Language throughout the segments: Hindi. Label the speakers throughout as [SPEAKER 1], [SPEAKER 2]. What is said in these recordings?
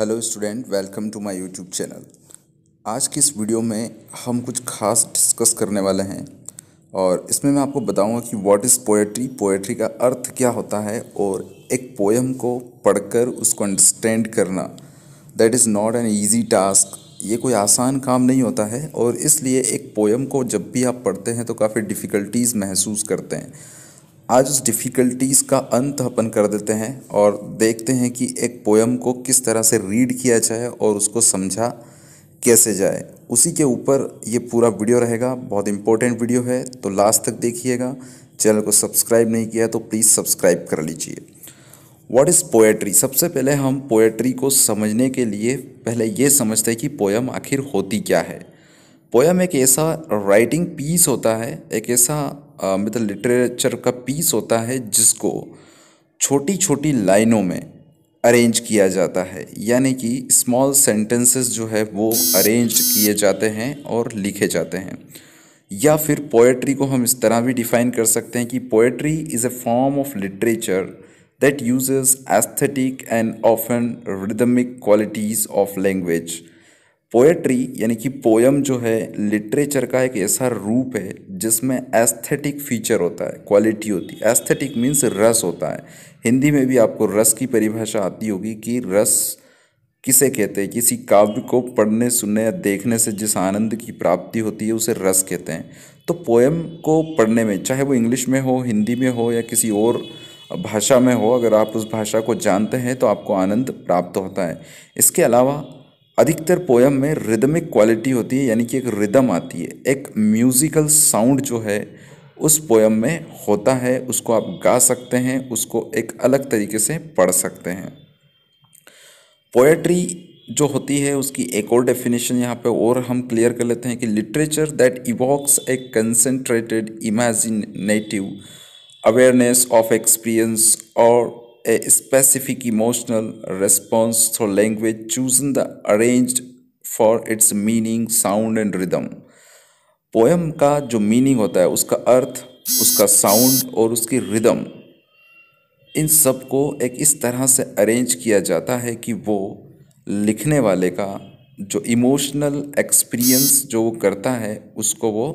[SPEAKER 1] Hello student welcome to my YouTube channel आज की इस वीडियो में हम कुछ खास डिस्कस करने वाले हैं और इसमें मैं आपको बताऊंगा कि व्हाट इज़ पोएट्री पोएट्री का अर्थ क्या होता है और एक पोएम को पढ़कर उसको अंडरस्टैंड करना that is not an easy task ये कोई आसान काम नहीं होता है और इसलिए एक पोएम को जब भी आप पढ़ते हैं तो काफ़ी डिफ़िकल्टीज़ महसूस करते हैं आज उस डिफ़िकल्टीज़ का अंत अपन कर देते हैं और देखते हैं कि एक पोएम को किस तरह से रीड किया जाए और उसको समझा कैसे जाए उसी के ऊपर ये पूरा वीडियो रहेगा बहुत इंपॉर्टेंट वीडियो है तो लास्ट तक देखिएगा चैनल को सब्सक्राइब नहीं किया तो प्लीज़ सब्सक्राइब कर लीजिए व्हाट इज़ पोएट्री सबसे पहले हम पोएट्री को समझने के लिए पहले ये समझते हैं कि पोएम आखिर होती क्या है पोएम एक ऐसा राइटिंग पीस होता है एक ऐसा मतलब लिटरेचर का पीस होता है जिसको छोटी छोटी लाइनों में अरेंज किया जाता है यानी कि स्मॉल सेंटेंसेस जो है वो अरेंज किए जाते हैं और लिखे जाते हैं या फिर पोएट्री को हम इस तरह भी डिफाइन कर सकते हैं कि poetry is a form of literature that uses aesthetic and often rhythmic qualities of language poetry यानी कि पोयम जो है लिटरेचर का एक ऐसा रूप है जिसमें एस्थेटिक फीचर होता है क्वालिटी होती है एस्थेटिक मीन्स रस होता है हिंदी में भी आपको रस की परिभाषा आती होगी कि रस किसे कहते हैं किसी काव्य को पढ़ने सुनने या देखने से जिस आनंद की प्राप्ति होती है उसे रस कहते हैं तो पोएम को पढ़ने में चाहे वो इंग्लिश में हो हिंदी में हो या किसी और भाषा में हो अगर आप उस भाषा को जानते हैं तो आपको आनंद प्राप्त होता है इसके अलावा अधिकतर पोयम में रिदमिक क्वालिटी होती है यानी कि एक रिदम आती है एक म्यूज़िकल साउंड जो है उस पोयम में होता है उसको आप गा सकते हैं उसको एक अलग तरीके से पढ़ सकते हैं पोएट्री जो होती है उसकी एक और डेफिनेशन यहाँ पे और हम क्लियर कर लेते हैं कि literature that evokes a concentrated imaginative awareness of experience और a specific emotional response through language chosen the arranged for its meaning sound and rhythm poem का जो मीनिंग होता है उसका अर्थ उसका साउंड और उसकी रिदम इन सब को एक इस तरह से अरेंज किया जाता है कि वो लिखने वाले का जो इमोशनल एक्सपीरियंस जो वो करता है उसको वो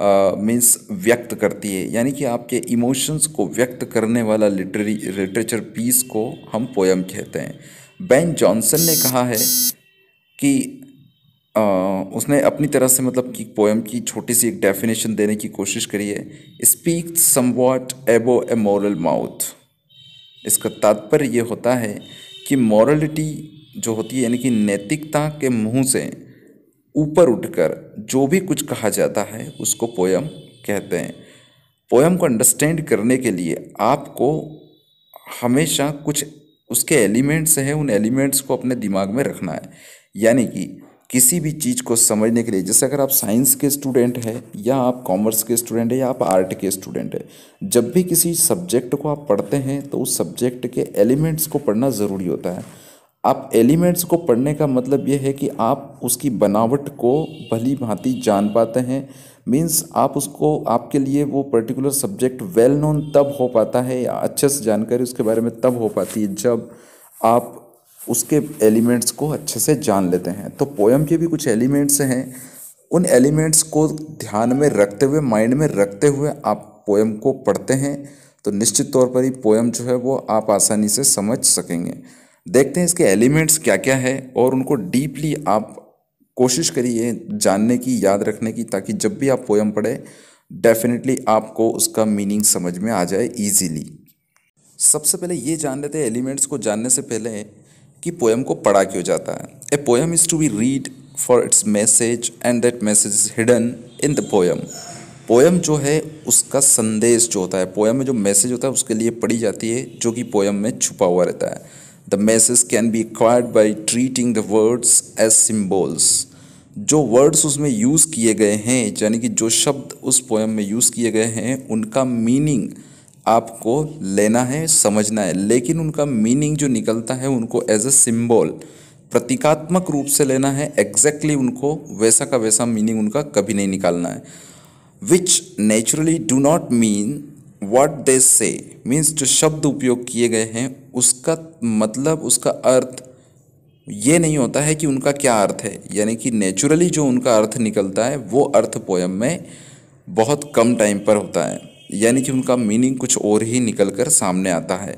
[SPEAKER 1] मीन्स व्यक्त करती है यानी कि आपके इमोशंस को व्यक्त करने वाला लिटरी लिटरेचर पीस को हम पोएम कहते हैं बैन जॉनसन ने कहा है कि आ, उसने अपनी तरह से मतलब कि पोएम की छोटी सी एक डेफिनेशन देने की कोशिश करी है स्पीक समवॉट एबो ए मॉरल माउथ इसका तात्पर्य ये होता है कि मॉरलिटी जो होती है यानी कि नैतिकता के मुंह से ऊपर उठकर जो भी कुछ कहा जाता है उसको पोयम कहते हैं पोयम को अंडरस्टैंड करने के लिए आपको हमेशा कुछ उसके एलिमेंट्स हैं उन एलिमेंट्स को अपने दिमाग में रखना है यानी कि किसी भी चीज़ को समझने के लिए जैसे अगर आप साइंस के स्टूडेंट हैं या आप कॉमर्स के स्टूडेंट हैं या आप आर्ट के स्टूडेंट हैं जब भी किसी सब्जेक्ट को आप पढ़ते हैं तो उस सब्जेक्ट के एलिमेंट्स को पढ़ना ज़रूरी होता है आप एलिमेंट्स को पढ़ने का मतलब ये है कि आप उसकी बनावट को भली भांति जान पाते हैं मीन्स आप उसको आपके लिए वो पर्टिकुलर सब्जेक्ट वेल नोन तब हो पाता है या अच्छे से जानकारी उसके बारे में तब हो पाती है जब आप उसके एलिमेंट्स को अच्छे से जान लेते हैं तो पोएम के भी कुछ एलिमेंट्स हैं उन एलिमेंट्स को ध्यान में रखते हुए माइंड में रखते हुए आप पोएम को पढ़ते हैं तो निश्चित तौर पर ही पोएम जो है वो आप आसानी से समझ सकेंगे देखते हैं इसके एलिमेंट्स क्या क्या है और उनको डीपली आप कोशिश करिए जानने की याद रखने की ताकि जब भी आप पोएम पढ़ें डेफिनेटली आपको उसका मीनिंग समझ में आ जाए ईजीली सबसे पहले ये जान लेते हैं एलिमेंट्स को जानने से पहले कि पोएम को पढ़ा क्यों जाता है a poem is to be read for its message and that message is hidden in the poem poem जो है उसका संदेश जो होता है पोएम में जो मैसेज होता है उसके लिए पढ़ी जाती है जो कि पोएम में छुपा हुआ रहता है The message can be acquired by treating the words as symbols. जो वर्ड्स उसमें यूज़ किए गए हैं यानी कि जो शब्द उस पोएम में यूज़ किए गए हैं उनका मीनिंग आपको लेना है समझना है लेकिन उनका मीनिंग जो निकलता है उनको एज a सिम्बॉल प्रतीकात्मक रूप से लेना है एग्जैक्टली exactly उनको वैसा का वैसा मीनिंग उनका कभी नहीं निकालना है which naturally do not mean word they say means जो शब्द उपयोग किए गए हैं उसका मतलब उसका अर्थ ये नहीं होता है कि उनका क्या अर्थ है यानी कि नेचुरली जो उनका अर्थ निकलता है वो अर्थ पोएम में बहुत कम टाइम पर होता है यानी कि उनका मीनिंग कुछ और ही निकल कर सामने आता है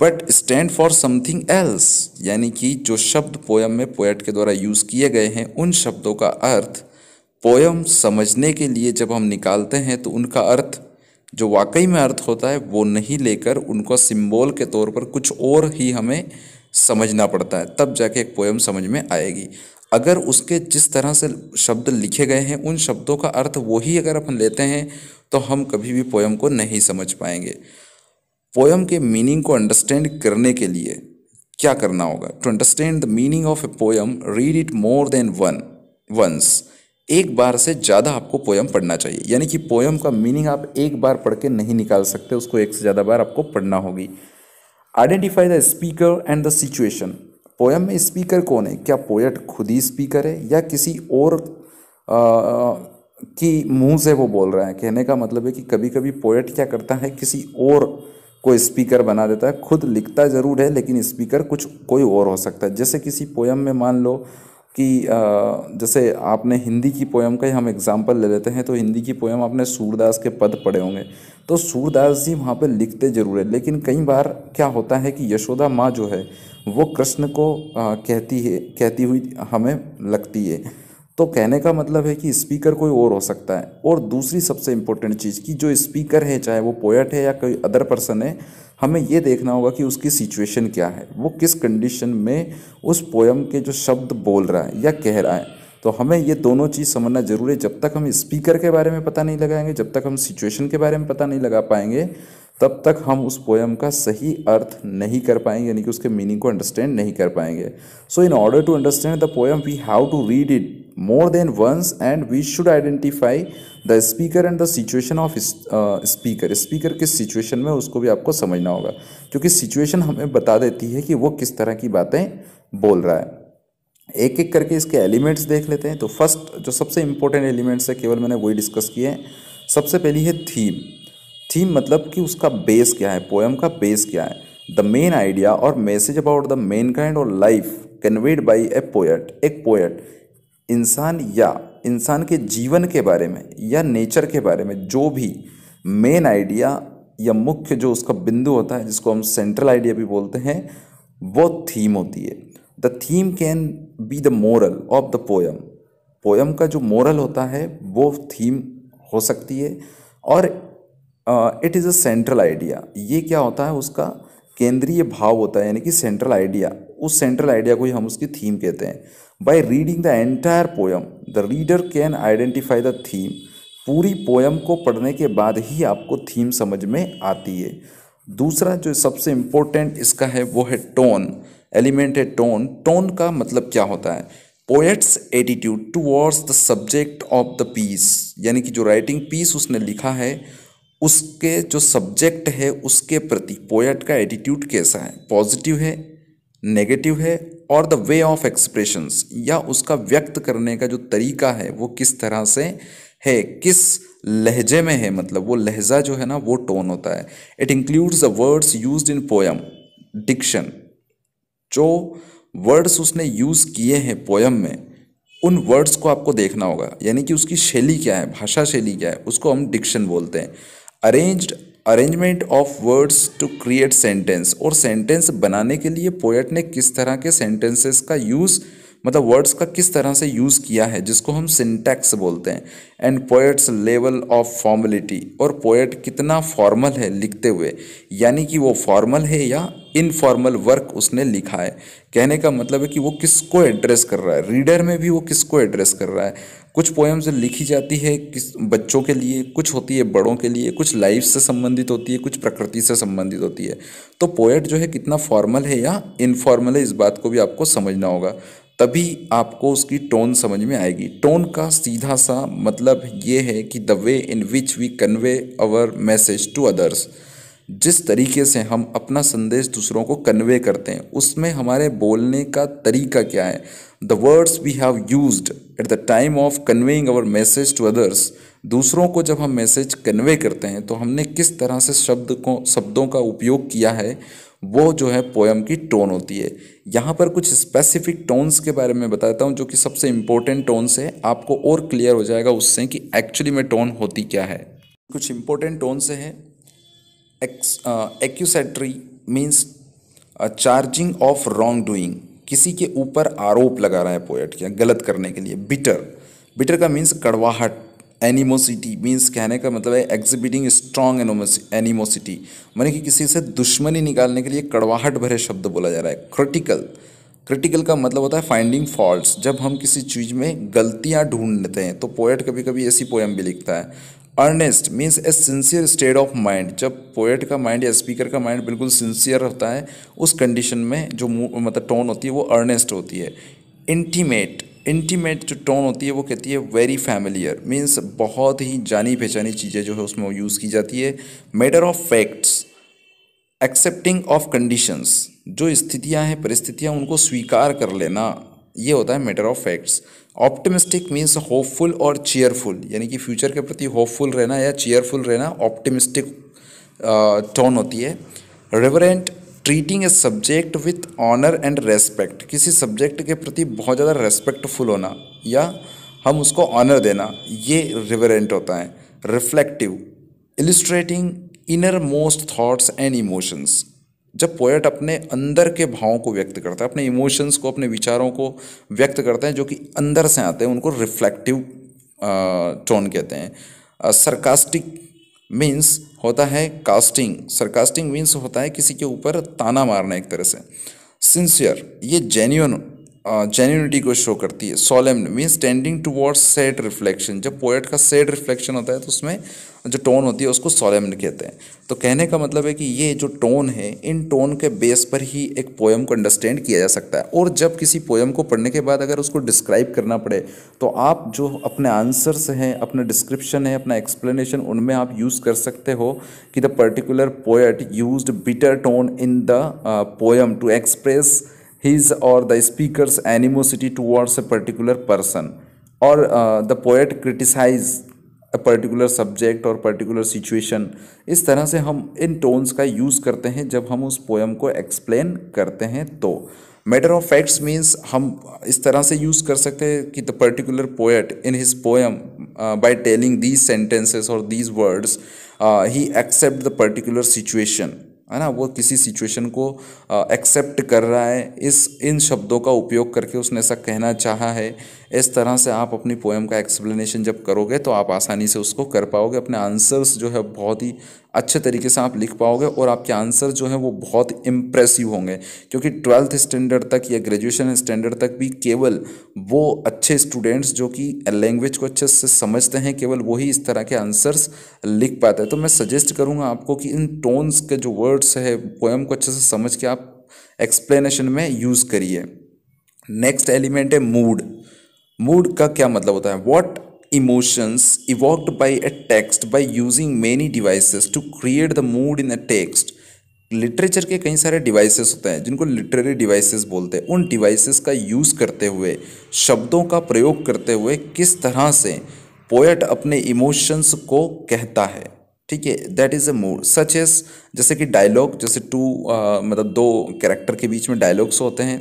[SPEAKER 1] but stand for something else यानी कि जो शब्द पोएम में पोएट के द्वारा यूज़ किए गए हैं उन शब्दों का अर्थ पोएम समझने के लिए जब हम निकालते हैं तो उनका अर्थ जो वाकई में अर्थ होता है वो नहीं लेकर उनको सिंबल के तौर पर कुछ और ही हमें समझना पड़ता है तब जाके एक पोएम समझ में आएगी अगर उसके जिस तरह से शब्द लिखे गए हैं उन शब्दों का अर्थ वही अगर अपन लेते हैं तो हम कभी भी पोएम को नहीं समझ पाएंगे पोएम के मीनिंग को अंडरस्टैंड करने के लिए क्या करना होगा to understand the meaning of a poem read it more than one once एक बार से ज़्यादा आपको पोयम पढ़ना चाहिए यानी कि पोयम का मीनिंग आप एक बार पढ़ के नहीं निकाल सकते उसको एक से ज़्यादा बार आपको पढ़ना होगी identify the speaker and the situation poem में स्पीकर कौन है क्या पोएट खुद ही स्पीकर है या किसी और आ, की मुंह से वो बोल रहा है कहने का मतलब है कि कभी कभी पोएट क्या करता है किसी और को स्पीकर बना देता है खुद लिखता ज़रूर है लेकिन स्पीकर कुछ कोई और हो सकता है जैसे किसी पोयम में मान लो कि जैसे आपने हिंदी की पोयम का ही हम एग्ज़ाम्पल ले लेते हैं तो हिंदी की पोयम आपने सूरदास के पद पढ़े होंगे तो सूरदास जी वहाँ पे लिखते ज़रूर है लेकिन कई बार क्या होता है कि यशोदा माँ जो है वो कृष्ण को कहती है कहती हुई हमें लगती है तो कहने का मतलब है कि स्पीकर कोई और हो सकता है और दूसरी सबसे इम्पोर्टेंट चीज़ कि जो स्पीकर है चाहे वो पोएट है या कोई अदर पर्सन है हमें ये देखना होगा कि उसकी सिचुएशन क्या है वो किस कंडीशन में उस पोएम के जो शब्द बोल रहा है या कह रहा है तो हमें ये दोनों चीज़ समझना ज़रूरी है जब तक हम स्पीकर के बारे में पता नहीं लगाएंगे जब तक हम सिचुएशन के बारे में पता नहीं लगा पाएंगे तब तक हम उस पोएम का सही अर्थ नहीं कर पाएंगे यानी कि उसके मीनिंग को अंडरस्टैंड नहीं कर पाएंगे so in order to understand the poem we have to read it more than once and we should identify the speaker and the situation of speaker speaker किस सिचुएशन में उसको भी आपको समझना होगा क्योंकि सिचुएशन हमें बता देती है कि वो किस तरह की बातें बोल रहा है एक एक करके इसके एलिमेंट्स देख लेते हैं तो फर्स्ट जो सबसे इम्पोर्टेंट एलिमेंट्स है केवल मैंने वही डिस्कस किए हैं सबसे पहली है थीम थीम मतलब कि उसका बेस क्या है पोएम का बेस क्या है द मेन आइडिया और message about the mankind और life conveyed by a poet एक पोएट इंसान या इंसान के जीवन के बारे में या नेचर के बारे में जो भी मेन आइडिया या मुख्य जो उसका बिंदु होता है जिसको हम सेंट्रल आइडिया भी बोलते हैं वो थीम होती है the theme can be the moral of the poem poem का जो मोरल होता है वो थीम हो सकती है और it is a central idea ये क्या होता है उसका केंद्रीय भाव होता है यानी कि सेंट्रल आइडिया उस सेंट्रल आइडिया को ही हम उसकी थीम कहते हैं by reading the entire poem the reader can identify the theme पूरी पोयम को पढ़ने के बाद ही आपको थीम समझ में आती है दूसरा जो सबसे इम्पोर्टेंट इसका है वो है टोन एलिमेंट है टोन टोन का मतलब क्या होता है poet's attitude towards the subject of the piece यानी कि जो राइटिंग पीस उसने लिखा है उसके जो सब्जेक्ट है उसके प्रति पोएट का एटीट्यूड कैसा है पॉजिटिव है नेगेटिव है और द वे ऑफ एक्सप्रेशंस या उसका व्यक्त करने का जो तरीका है वो किस तरह से है किस लहजे में है मतलब वो लहजा जो है ना वो टोन होता है it includes the words use in poem diction जो वर्ड्स उसने यूज़ किए हैं पोयम में उन वर्ड्स को आपको देखना होगा यानी कि उसकी शैली क्या है भाषा शैली क्या है उसको हम डिक्शन बोलते हैं arranged arrangement of words to create sentence और सेंटेंस बनाने के लिए पोएट ने किस तरह के सेंटेंसेस का यूज़ मतलब वर्ड्स का किस तरह से यूज़ किया है जिसको हम सिंटैक्स बोलते हैं and poet's level of formality और पोएट कितना फॉर्मल है लिखते हुए यानी कि वो फॉर्मल है या इनफॉर्मल वर्क उसने लिखा है कहने का मतलब है कि वो किसको एड्रेस कर रहा है रीडर में भी वो किसको एड्रेस कर रहा है कुछ पोएम्स लिखी जाती है किस बच्चों के लिए कुछ होती है बड़ों के लिए कुछ लाइफ से संबंधित होती है कुछ प्रकृति से संबंधित होती है तो पोएट जो है कितना फॉर्मल है या इनफॉर्मल है इस बात को भी आपको समझना होगा तभी आपको उसकी टोन समझ में आएगी टोन का सीधा सा मतलब ये है कि the way in which we convey our message to others जिस तरीके से हम अपना संदेश दूसरों को कन्वे करते हैं उसमें हमारे बोलने का तरीका क्या है the words we have use at the time of conveying our message to others दूसरों को जब हम मैसेज कन्वे करते हैं तो हमने किस तरह से शब्द को शब्दों का उपयोग किया है वो जो है पोएम की टोन होती है यहाँ पर कुछ स्पेसिफिक टोन्स के बारे में बताता हूँ जो कि सबसे इम्पोर्टेंट टोन्स है आपको और क्लियर हो जाएगा उससे कि एक्चुअली में टोन होती क्या है कुछ इम्पोर्टेंट टोन्स है accusatory means charging of wrong doing किसी के ऊपर आरोप लगा रहा है पोएट क्या गलत करने के लिए बिटर बिटर का मीन्स कड़वाहट एनिमोसिटी मीन्स कहने का मतलब है एग्जिबिटिंग स्ट्रॉन्ग एनिमोसिटी मैंने कि किसी से दुश्मनी निकालने के लिए कड़वाहट भरे शब्द बोला जा रहा है क्रिटिकल क्रिटिकल का मतलब होता है फाइंडिंग फॉल्ट्स जब हम किसी चीज़ में गलतियाँ ढूंढ लेते हैं तो पोएट कभी कभी ऐसी पोएम भी लिखता है earnest means a sincere state of mind जब पोएट का माइंड या स्पीकर का माइंड बिल्कुल सिंसियर होता है उस कंडीशन में जो मतलब टोन होती है वो अर्नेस्ट होती है इंटीमेट इंटीमेट जो टोन होती है वो कहती है वेरी फैमिलियर मीन्स बहुत ही जानी पहचानी चीज़ें जो है उसमें यूज़ की जाती है matter of facts accepting of conditions जो स्थितियां हैं परिस्थितियां उनको स्वीकार कर लेना ये होता है matter of facts optimistic means hopeful और चेयरफुल यानी कि फ्यूचर के प्रति होपफुल रहना या चेयरफुल रहना ऑप्टिमिस्टिक टोन होती है reverent treating a subject with honour and respect किसी सब्जेक्ट के प्रति बहुत ज़्यादा रेस्पेक्टफुल होना या हम उसको ऑनर देना ये रिवरेंट होता है reflective illustrating innermost thoughts and emotions जब पोएट अपने अंदर के भावों को व्यक्त करता है अपने इमोशंस को अपने विचारों को व्यक्त करते हैं जो कि अंदर से आते हैं उनको रिफ्लेक्टिव टोन कहते हैं सरकास्टिक मीन्स होता है कास्टिंग सरकास्टिंग मीन्स होता है किसी के ऊपर ताना मारना एक तरह से सिंसियर ये जेन्यून जेन्यूनिटी को शो करती है solemn mean standing to sad reflection जब पोएट का सेड रिफ्लेक्शन होता है तो उसमें जो टोन होती है उसको सोलेम्न कहते हैं तो कहने का मतलब है कि ये जो टोन है इन टोन के बेस पर ही एक पोएम को अंडरस्टैंड किया जा सकता है और जब किसी पोएम को पढ़ने के बाद अगर उसको डिस्क्राइब करना पड़े तो आप जो अपने आंसर्स हैं अपना डिस्क्रिप्शन है अपना एक्सप्लेनेशन उनमें आप यूज़ कर सकते हो कि the particular poet use bitter tone in the poem to express his और the speaker's animosity towards a particular person और the poet criticize criticizes a particular subject और पर्टिकुलर सिचुएशन इस तरह से हम इन टोन्स का यूज़ करते हैं जब हम उस पोएम को एक्सप्लेन करते हैं तो मैटर ऑफ फैक्ट्स मीन्स हम इस तरह से यूज़ कर सकते हैं कि the particular poet in his poem by telling these sentences और दीज वर्ड्स ही एक्सेप्ट द पर्टिकुलर सिचुएशन है ना वो किसी सिचुएशन को एक्सेप्ट कर रहा है इस इन शब्दों का उपयोग करके उसने ऐसा कहना चाहा है इस तरह से आप अपनी पोएम का एक्सप्लेनेशन जब करोगे तो आप आसानी से उसको कर पाओगे अपने आंसर्स जो है बहुत ही अच्छे तरीके से आप लिख पाओगे और आपके आंसर जो है वो बहुत इम्प्रेसिव होंगे क्योंकि ट्वेल्थ स्टैंडर्ड तक या ग्रेजुएशन स्टैंडर्ड तक भी केवल वो अच्छे स्टूडेंट्स जो कि लैंग्वेज को अच्छे से समझते हैं केवल वही इस तरह के आंसर्स लिख पाते हैं तो मैं सजेस्ट करूँगा आपको कि इन टोन्स के जो वर्ड्स है पोएम को अच्छे से समझ के आप एक्सप्लेनेशन में यूज़ करिए नेक्स्ट एलिमेंट है मूड मूड का क्या मतलब होता है what emotions evoked by a text by using many devices to create the mood in a text literature के कई सारे डिवाइसेस होते हैं जिनको लिटरेरी डिवाइसेस बोलते हैं उन डिवाइसेस का यूज़ करते हुए शब्दों का प्रयोग करते हुए किस तरह से पोएट अपने इमोशंस को कहता है ठीक है that is a mood such as जैसे कि डायलॉग जैसे टू uh, मतलब दो कैरेक्टर के बीच में डायलॉग्स होते हैं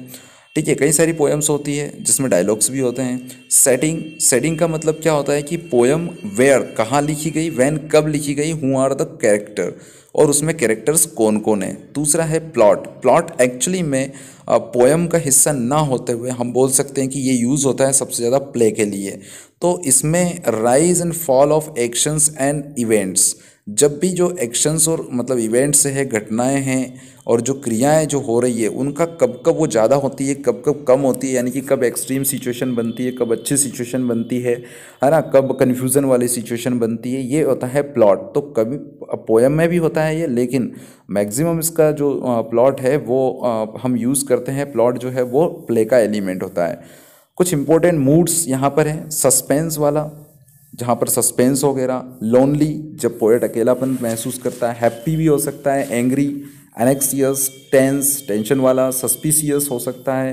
[SPEAKER 1] ठीक है कई सारी पोएम्स होती है जिसमें डायलॉग्स भी होते हैं सेटिंग सेटिंग का मतलब क्या होता है कि पोएम वेयर कहाँ लिखी गई वैन कब लिखी गई हु आर द कैरेक्टर और उसमें कैरेक्टर्स कौन कौन है दूसरा है प्लॉट प्लॉट एक्चुअली में पोएम का हिस्सा ना होते हुए हम बोल सकते हैं कि ये यूज़ होता है सबसे ज़्यादा प्ले के लिए तो इसमें rise and fall of actions and events जब भी जो एक्शंस और मतलब इवेंट्स हैं घटनाएं हैं और जो क्रियाएं जो हो रही है उनका कब कब वो ज़्यादा होती है कब कब कम होती है यानी कि कब एक्सट्रीम सिचुएशन बनती है कब अच्छी सिचुएशन बनती है है ना कब कन्फ्यूज़न वाली सिचुएशन बनती है ये होता है प्लॉट तो कभी पोएम में भी होता है ये लेकिन मैक्सिमम इसका जो प्लॉट है वो हम यूज़ करते हैं प्लॉट जो है वो प्ले का एलिमेंट होता है कुछ इंपॉर्टेंट मूड्स यहाँ पर है सस्पेंस वाला जहाँ पर सस्पेंस वगैरह लोनली जब पोएट अकेलापन महसूस करता है हैप्पी भी हो सकता है एंग्री एनेक्सियस टेंस टेंशन वाला सस्पिसियस हो सकता है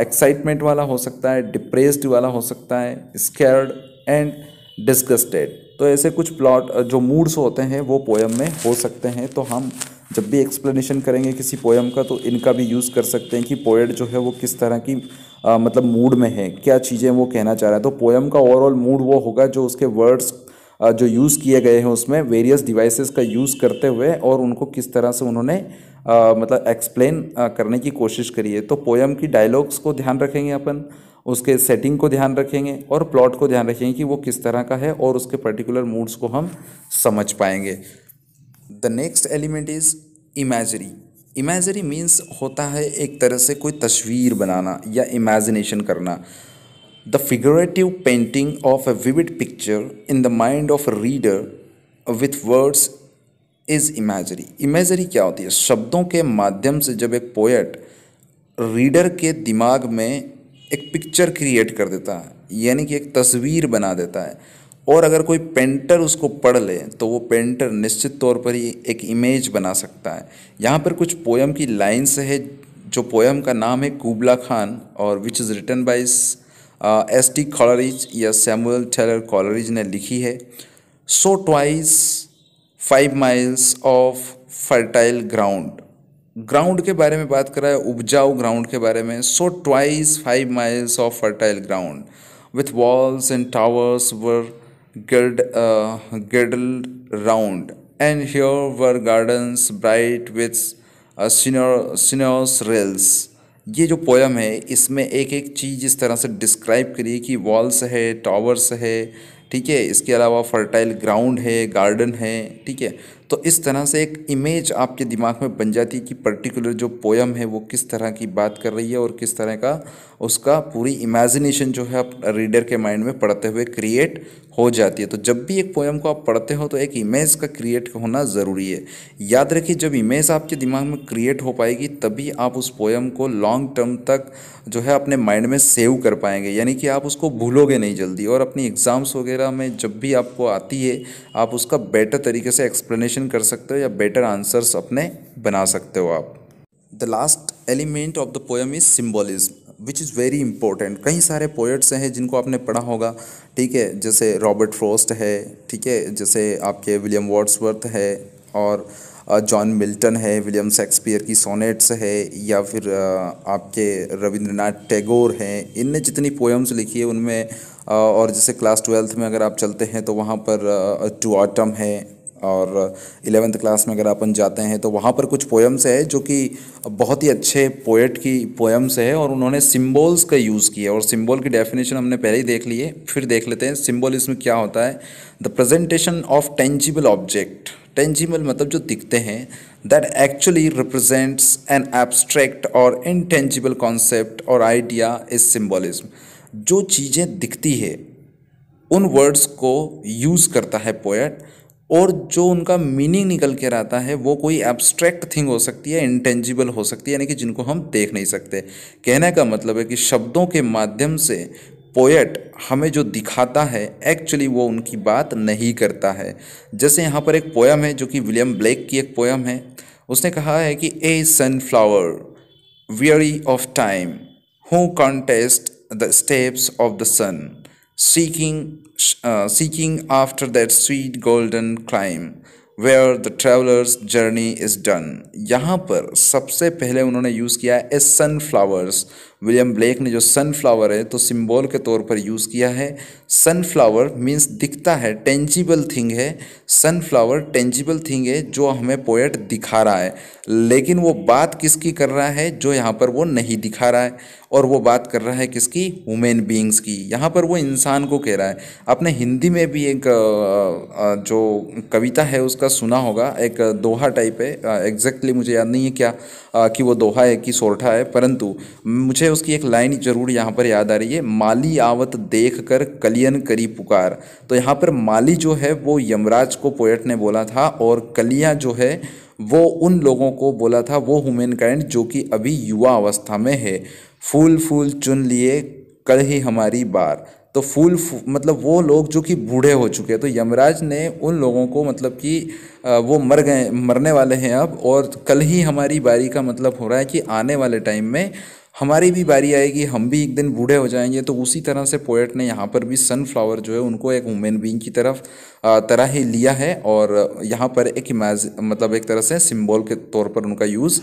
[SPEAKER 1] एक्साइटमेंट वाला हो सकता है डिप्रेस्ड वाला हो सकता है स्केर्ड एंड डिस्गस्टेड तो ऐसे कुछ प्लॉट जो मूड्स होते हैं वो पोएम में हो सकते हैं तो हम जब भी एक्सप्लेनेशन करेंगे किसी पोएम का तो इनका भी यूज़ कर सकते हैं कि पोएट जो है वो किस तरह की आ, मतलब मूड में है क्या चीज़ें वो कहना चाह रहा है तो पोएम का ओवरऑल मूड वो होगा जो उसके वर्ड्स जो यूज़ किए गए हैं उसमें वेरियस डिवाइसेस का यूज़ करते हुए और उनको किस तरह से उन्होंने आ, मतलब एक्सप्लेन करने की कोशिश करी है तो पोएम की डायलॉग्स को ध्यान रखेंगे अपन उसके सेटिंग को ध्यान रखेंगे और प्लॉट को ध्यान रखेंगे कि वो किस तरह का है और उसके पर्टिकुलर मूड्स को हम समझ पाएंगे the next element is imagery imagery means होता है एक तरह से कोई तस्वीर बनाना या इमेजिनेशन करना the figurative painting of a vivid picture in the mind of a reader with words is imagery imagery क्या होती है शब्दों के माध्यम से जब एक पोएट रीडर के दिमाग में एक पिक्चर क्रिएट कर देता है यानी कि एक तस्वीर बना देता है और अगर कोई पेंटर उसको पढ़ ले तो वो पेंटर निश्चित तौर पर ही एक इमेज बना सकता है यहाँ पर कुछ पोएम की लाइन्स है जो पोएम का नाम है कुबला खान और which is written by S T Coleridge या सैमुअल टेलर कॉलरिज ने लिखी है so twice five miles of fertile ground ground के बारे में बात कर रहा है उपजाऊ ग्राउंड के बारे में so twice five miles of fertile ground with walls and towers were gild, uh, girdled round, and here were gardens bright with uh, sinuous ये जो पोयम है इसमें एक एक चीज़ इस तरह से डिस्क्राइब करिए कि वॉल्स है टावर्स है ठीक है इसके अलावा फर्टाइल ग्राउंड है गार्डन है ठीक है तो इस तरह से एक इमेज आपके दिमाग में बन जाती है कि पर्टिकुलर जो पोयम है वो किस तरह की बात कर रही है और किस तरह का उसका पूरी इमेजिनेशन जो है आप रीडर के माइंड में पढ़ते हुए क्रिएट हो जाती है तो जब भी एक पोएम को आप पढ़ते हो तो एक इमेज का क्रिएट होना ज़रूरी है याद रखिए जब इमेज आपके दिमाग में क्रिएट हो पाएगी तभी आप उस पोएम को लॉन्ग टर्म तक जो है अपने माइंड में सेव कर पाएंगे यानी कि आप उसको भूलोगे नहीं जल्दी और अपनी एग्ज़ाम्स वगैरह में जब भी आपको आती है आप उसका बेटर तरीके से एक्सप्लेनेशन कर सकते हो या बेटर आंसर्स अपने बना सकते हो आप the last element of the poem is symbolism which is very important कई सारे पोएट्स हैं जिनको आपने पढ़ा होगा ठीक है जैसे रॉबर्ट फ्रोस्ट है ठीक है जैसे आपके विलियम वॉट्सवर्थ है और जॉन मिल्टन है विलियम शेक्सपियर की सोनेट्स है या फिर आपके रविंद्रनाथ टैगोर हैं इनने जितनी पोएम्स लिखी है उनमें और जैसे क्लास ट्वेल्थ में अगर आप चलते हैं तो वहाँ पर टू ऑटम है और इलेवेंथ क्लास में अगर अपन जाते हैं तो वहाँ पर कुछ पोएम्स है जो कि बहुत ही अच्छे पोएट की पोएम्स है और उन्होंने सिंबल्स का यूज़ किया और सिम्बॉल की डेफिनेशन हमने पहले ही देख ली है फिर देख लेते हैं सिम्बोलिज्म इसमें क्या होता है the presentation of tangible object tangible मतलब जो दिखते हैं that actually represents an abstract और इनटेंजिबल कॉन्सेप्ट और आइडिया इज सिम्बॉलिज्म जो चीज़ें दिखती है उन वर्ड्स को यूज़ करता है पोएट और जो उनका मीनिंग निकल के आता है वो कोई एब्स्ट्रैक्ट थिंग हो सकती है इंटेंजिबल हो सकती है यानी कि जिनको हम देख नहीं सकते कहने का मतलब है कि शब्दों के माध्यम से पोएट हमें जो दिखाता है एक्चुअली वो उनकी बात नहीं करता है जैसे यहाँ पर एक पोयम है जो कि विलियम ब्लैक की एक पोयम है उसने कहा है कि a sunflower weary of time who countest the steps of the sun seeking uh, seeking after that sweet golden climb where the traveler's journey is done. यहाँ पर सबसे पहले उन्होंने यूज़ किया है sunflowers विलियम ब्लेक ने जो सनफ्लावर है तो सिंबल के तौर पर यूज़ किया है सनफ्लावर मीन्स दिखता है टेंजिबल थिंग है सनफ्लावर टेंजिबल थिंग है जो हमें पोएट दिखा रहा है लेकिन वो बात किसकी कर रहा है जो यहाँ पर वो नहीं दिखा रहा है और वो बात कर रहा है किसकी वुमेन बींग्स की यहाँ पर वो इंसान को कह रहा है आपने हिंदी में भी एक जो कविता है उसका सुना होगा एक दोहा टाइप है एग्जैक्टली मुझे याद नहीं है क्या कि वो दोहा है कि सोरठा है परंतु मुझे मुझे उसकी एक लाइन जरूर यहाँ पर याद आ रही है माली आवत देख कर कलियन करी पुकार तो यहाँ पर माली जो है वो यमराज को पोएट ने बोला था और कलिया जो है वो उन लोगों को बोला था वो हुमेन काइंड जो कि अभी युवा अवस्था में है फूल फूल चुन लिए कल ही हमारी बार तो फूल मतलब वो लोग जो कि बूढ़े हो चुके हैं तो यमराज ने उन लोगों को मतलब कि वो मर गए मरने वाले हैं अब और कल ही हमारी बारी का मतलब हो रहा है कि आने वाले टाइम में हमारी भी बारी आएगी हम भी एक दिन बूढ़े हो जाएंगे तो उसी तरह से पोएट ने यहाँ पर भी सनफ्लावर जो है उनको एक वुमेन बींग की तरफ तरह ही लिया है और यहाँ पर एक इमेज मतलब एक तरह से सिम्बॉल के तौर पर उनका यूज़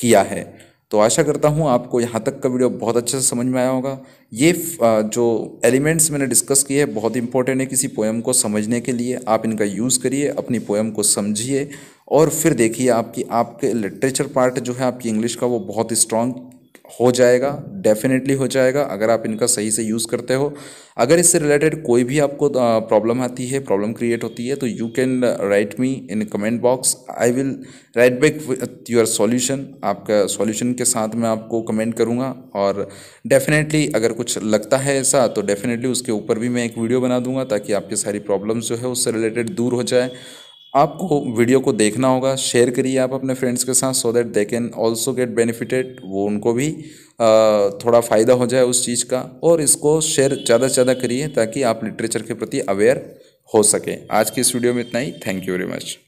[SPEAKER 1] किया है तो आशा करता हूँ आपको यहाँ तक का वीडियो बहुत अच्छे से समझ में आया होगा ये जो एलिमेंट्स मैंने डिस्कस किए हैं बहुत इंपॉर्टेंट है किसी पोएम को समझने के लिए आप इनका यूज़ करिए अपनी पोएम को समझिए और फिर देखिए आपकी आपके लिटरेचर पार्ट जो है आपकी इंग्लिश का वो बहुत स्ट्रॉन्ग हो जाएगा डेफिनेटली हो जाएगा अगर आप इनका सही से यूज़ करते हो अगर इससे रिलेटेड कोई भी आपको प्रॉब्लम आती है प्रॉब्लम क्रिएट होती है तो you can write me in comment box I will write back with your solution आपका सॉल्यूशन के साथ मैं आपको कमेंट करूँगा और डेफिनेटली अगर कुछ लगता है ऐसा तो डेफिनेटली उसके ऊपर भी मैं एक वीडियो बना दूँगा ताकि आपकी सारी प्रॉब्लम्स जो है उससे रिलेटेड दूर हो जाए आपको वीडियो को देखना होगा शेयर करिए आप अपने फ्रेंड्स के साथ so that they can also get benefited वो उनको भी थोड़ा फ़ायदा हो जाए उस चीज़ का और इसको शेयर ज़्यादा से ज़्यादा करिए ताकि आप लिटरेचर के प्रति अवेयर हो सके आज की इस वीडियो में इतना ही थैंक यू वेरी मच